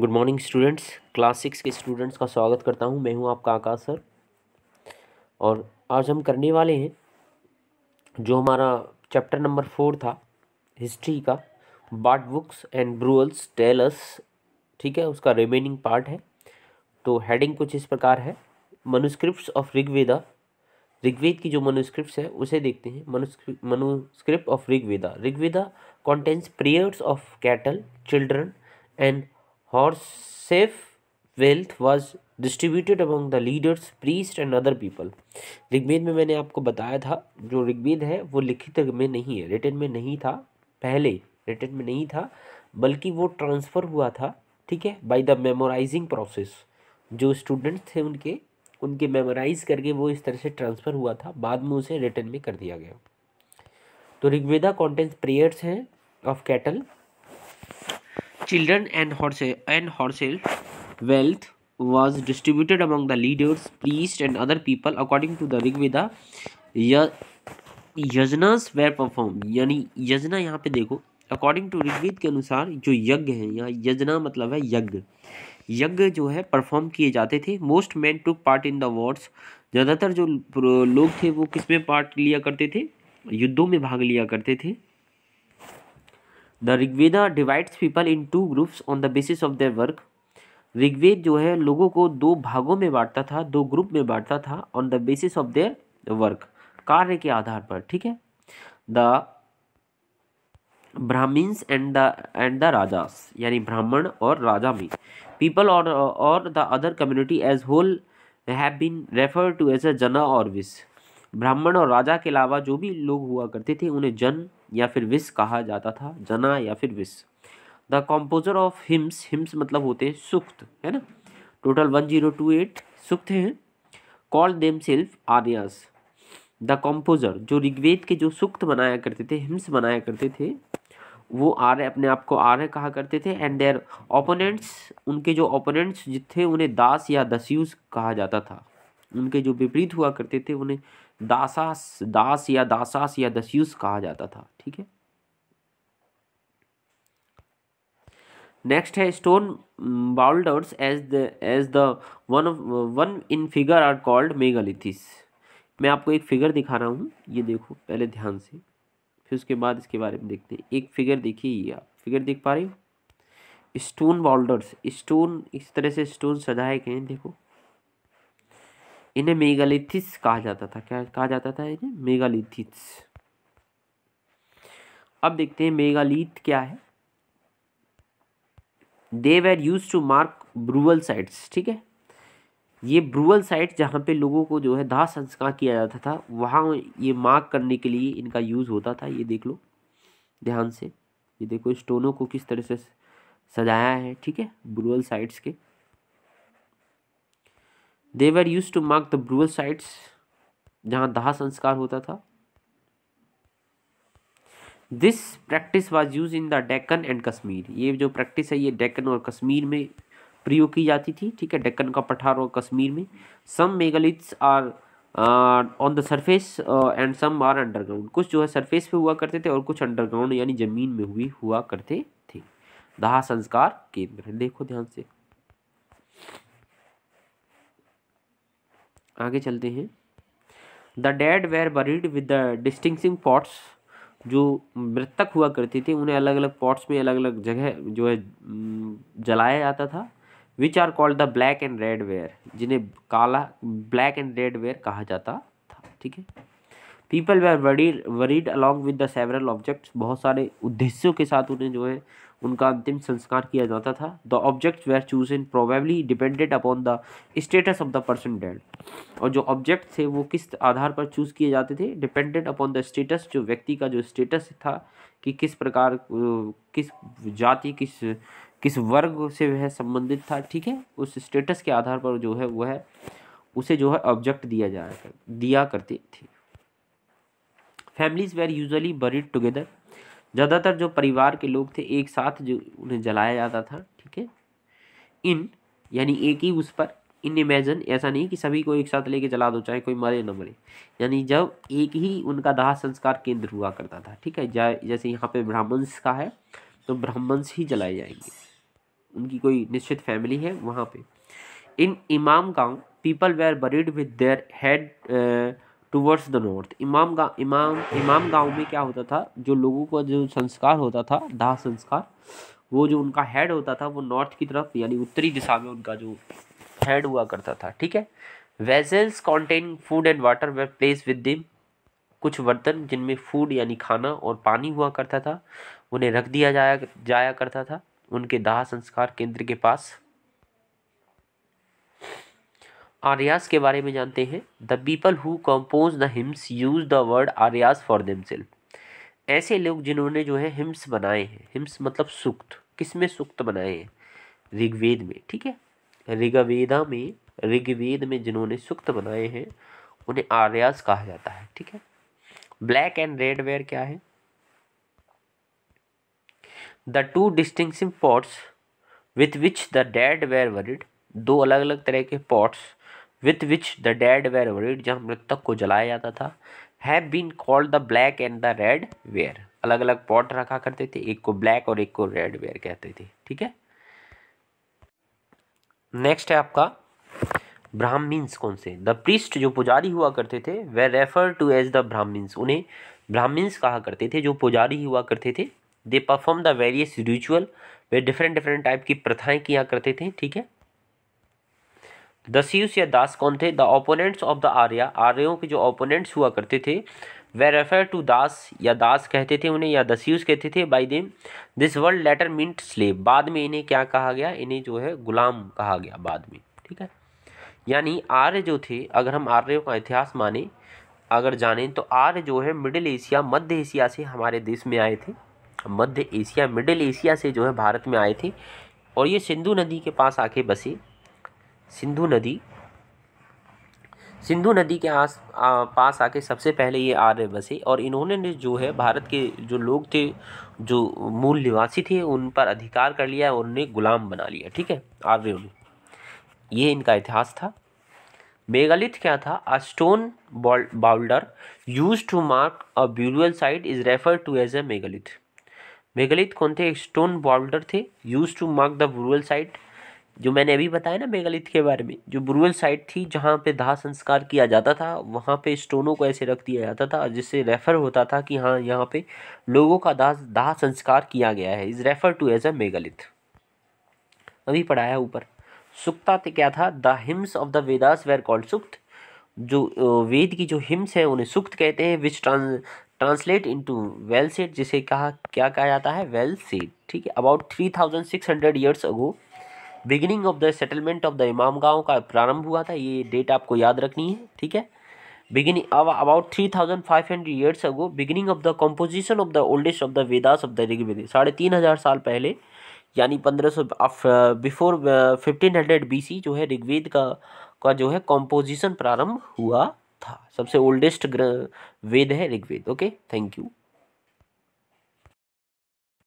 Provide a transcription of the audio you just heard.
good morning students class six के students का स्वागत करता हूं मैं हूं आपका आकाश सर और आज हम करने वाले हैं जो हमारा चैप्टर नंबर फोर था हिस्ट्री का बाट बुक्स एंड ब्रूअल्स टेलस ठीक है उसका रिमेनिंग पार्ट है तो हेडिंग कुछ इस प्रकार है मनुस्क्रिप्ट ऑफ ऋग्वेदा ऋग्वेद की जो मनुस्क्रिप्ट है उसे देखते हैं manuscript manuscript of Rigveda Rigveda contains prayers of cattle children and horses wealth was distributed among the leaders priest and other people Rigveda में मैंने आपको बताया था जो ऋग्वेद है वो लिखित में नहीं है रिटर्न में नहीं था पहले रिटर्न में नहीं था बल्कि वो ट्रांसफ़र हुआ था ठीक है बाय द मेमोराइजिंग प्रोसेस जो स्टूडेंट्स थे उनके उनके मेमोराइज करके वो इस तरह से ट्रांसफ़र हुआ था बाद में उसे रिटर्न में कर दिया गया तो ऋग्वेदा कॉन्टेंट्स प्रेयर्स हैं of cattle children and horses and horses wealth was distributed among the leaders priests and other people according to the rig yajnas were perform यानी यजना यहाँ पे देखो अकॉर्डिंग टू ऋग्वेद के अनुसार जो यज्ञ है यहाँ यजना मतलब है यज्ञ यज्ञ जो है परफॉर्म किए जाते थे most man took part in the wars ज़्यादातर जो लोग थे वो किस में पार्ट लिया करते थे युद्धों में भाग लिया करते थे the Rigveda divides people into groups on the basis of their work Rigveda जो है लोगों को दो भागों में बांटता था दो ग्रुप में बांटता था on the basis of their work कार्य के आधार पर ठीक है the Brahmins and the and the rajas यानी ब्राह्मण और राजा में पीपल और और the other community as whole have been refer to as a jana और विस ब्राह्मण और राजा के अलावा जो भी लोग हुआ करते थे उन्हें जन या फिर विस कहा जाता था जना या फिर vis the composer of hymns hymns मतलब होते हैं सुक्त है ना total one zero two eight सुक्त हैं call them self Aryas the composer जो ऋग्वेद के जो सुक्त बनाया करते थे हिम्स बनाया करते थे वो आर्य अपने आप को आर्य कहा करते थे एंड देयर ओपोनेंट्स उनके जो ओपोनेंट्स थे उन्हें दास या दस्यूस कहा जाता था उनके जो विपरीत हुआ करते थे उन्हें दासास दास या दासास या दस्यूस कहा जाता था ठीक है नेक्स्ट है stone boulders as the as the one one in figure are called megaliths मैं आपको एक फिगर दिखा रहा हूँ ये देखो पहले ध्यान से फिर उसके बाद इसके बारे में देखते हैं एक फिगर देखिए ये आप फिगर देख पा रहे हो स्टोन बाउल्डर्स स्टोन इस तरह से स्टोन सजाए गए हैं देखो इन्हें मेगालिथिस कहा जाता था क्या कहा जाता था इन्हें मेगालिथिस अब देखते हैं मेगालिथ क्या है they were used to mark burial sites ठीक है ये ब्रूवल साइट जहाँ पे लोगों को जो है दाह संस्कार किया जाता था वहाँ ये मार्क करने के लिए इनका यूज़ होता था ये देख लो ध्यान से ये देखो स्टोनों को किस तरह से सजाया है ठीक है ब्रूवल साइट्स के they were used to mark the burial sites जहाँ दाह संस्कार होता था this practice was use in the Deccan and Kashmir ये जो प्रैक्टिस है ये डेक्कन और कश्मीर में प्रयोग की जाती थी ठीक है डेक्कन का पठार और कश्मीर में some megaliths are on the surface and some are underground कुछ जो है सरफेस पे हुआ करते थे और कुछ अंडरग्राउंड यानी ज़मीन में हुई हुआ करते थे दाह संस्कार केंद्र देखो ध्यान से आगे चलते हैं the dead were buried with the distinguishing pots जो मृतक हुआ करती थी उन्हें अलग अलग पॉट्स में अलग अलग जगह जो है जलाया जाता था which are called the black and red ware जिन्हें काला ब्लैक एंड रेड वेयर कहा जाता था ठीक है people were buried along with the several objects बहुत सारे उद्देश्यों के साथ उन्हें जो है उनका अंतिम संस्कार किया जाता था the objects were in probably depended upon the status of the person dead और जो ऑब्जेक्ट थे वो किस आधार पर चूज़ किए जाते थे डिपेंडेड अपॉन द स्टेटस जो व्यक्ति का जो स्टेटस था कि किस प्रकार किस जाति किस किस वर्ग से वह संबंधित था ठीक है उस स्टेटस के आधार पर जो है वह उसे जो है ऑब्जेक्ट दिया जाया दिया करती थी families were usually buried together ज़्यादातर जो परिवार के लोग थे एक साथ जो उन्हें जलाया जाता था ठीक है इन यानी एक ही उस पर इन इमेजन ऐसा नहीं कि सभी को एक साथ लेके जला दो चाहे कोई मरे ना मरे यानी जब एक ही उनका दाह संस्कार केंद्र हुआ करता था ठीक है जैसे यहाँ पे ब्राह्मण्स का है तो ब्राह्मण्स ही जलाए जाएंगे उनकी कोई निश्चित फैमिली है वहाँ पे in Inamgaon people were buried with their head towards the north Inamgaon इमाम इमाम गांव में क्या होता था जो लोगों का जो संस्कार होता था दाह संस्कार वो जो उनका हेड होता था वो नॉर्थ की तरफ यानी उत्तरी दिशा में उनका जो हेड हुआ करता था ठीक है vessels contain food and water were placed with them कुछ बर्तन जिनमें फूड यानी खाना और पानी हुआ करता था उन्हें रख दिया जाया जाया करता था उनके दाह संस्कार केंद्र के पास आर्यास के बारे में जानते हैं the people who compose the hymns use the word Aryas for them ऐसे लोग जिन्होंने जो है हिम्स बनाए हैं हिम्स मतलब सुक्त किस में सुक्त बनाए हैं ऋग्वेद में ठीक है ऋग्वेदा में ऋग्वेद में जिन्होंने सुक्त बनाए हैं उन्हें आर्यास कहा जाता है ठीक है ब्लैक एंड रेड वेयर क्या है the two distinction pots with which the dead were buried दो अलग अलग तरह के pots with which the dead were world जहाँ मृतक को जलाया जाता था have been called the black and the red ware अलग अलग पॉट रखा करते थे एक को ब्लैक और एक को रेड वेयर कहते थे ठीक है नेक्स्ट है आपका ब्राह्मीन्स कौन से द प्रिस्ट जो पुजारी हुआ करते थे वे refer to as the Brahmins उन्हें ब्राह्मीन्स कहा करते थे जो पुजारी हुआ करते थे they perform the various ritual वे डिफरेंट डिफरेंट टाइप की प्रथाएं किया करते थे ठीक है दस्यूस या दास कौन थे the opponents of the Arya आर्यों के जो ओपोनेंट्स हुआ करते थे वे रेफर टू दास या दास कहते थे उन्हें या दस्यूस कहते थे by them this word later meant slave बाद में इन्हें क्या कहा गया इन्हें जो है गुलाम कहा गया बाद में ठीक है यानी आर्य जो थे अगर हम आर्यों का इतिहास माने अगर जाने तो आर्य जो है मिडिल एशिया मध्य एशिया से हमारे देश में आए थे मध्य एशिया मिडिल एशिया से जो है भारत में आए थे और ये सिंधु नदी के पास आके बसे सिंधु नदी सिंधु नदी के आस आ, पास आके सबसे पहले ये आर्य बसे और इन्होंने ने जो है भारत के जो लोग थे जो मूल निवासी थे उन पर अधिकार कर लिया और उन्हें गुलाम बना लिया ठीक है आर्यों ने ये इनका इतिहास था मेगालिथ क्या था a stone boulder used to mark a burial site is referred to as a megalith megalith कौन थे स्टोन बाउल्डर थे used to mark the burial site जो मैंने अभी बताया ना मेगालिथ के बारे में जो ब्रूअल साइट थी जहाँ पे दाह संस्कार किया जाता था वहाँ पे स्टोनों को ऐसे रख दिया जाता था जिससे रेफ़र होता था कि हाँ यहाँ पे लोगों का दाह दाह संस्कार किया गया है is referred to as a megalith अभी पढ़ाया ऊपर सुक्ता क्या था the hymns of the Vedas were called Sukta जो वेद की जो हिम्स हैं उन्हें सुक्त कहते हैं which trans translate into well said जिसे कहा क्या कहा जाता है वेल सेट ठीक है about three thousand six hundred years ago beginning of the settlement of the इमाम गाँव का प्रारंभ हुआ था ये डेट आपको याद रखनी है ठीक है beginning about three thousand five hundred years ago beginning of the composition of the oldest of the Vedas of the Rigveda साढ़े तीन हज़ार साल पहले यानी पंद्रह सौ before fifteen hundred B C जो है ऋग्वेद का का जो है कॉम्पोजिशन प्रारंभ हुआ था सबसे ओल्डेस्ट वेद है ऋग्वेद ओके थैंक यू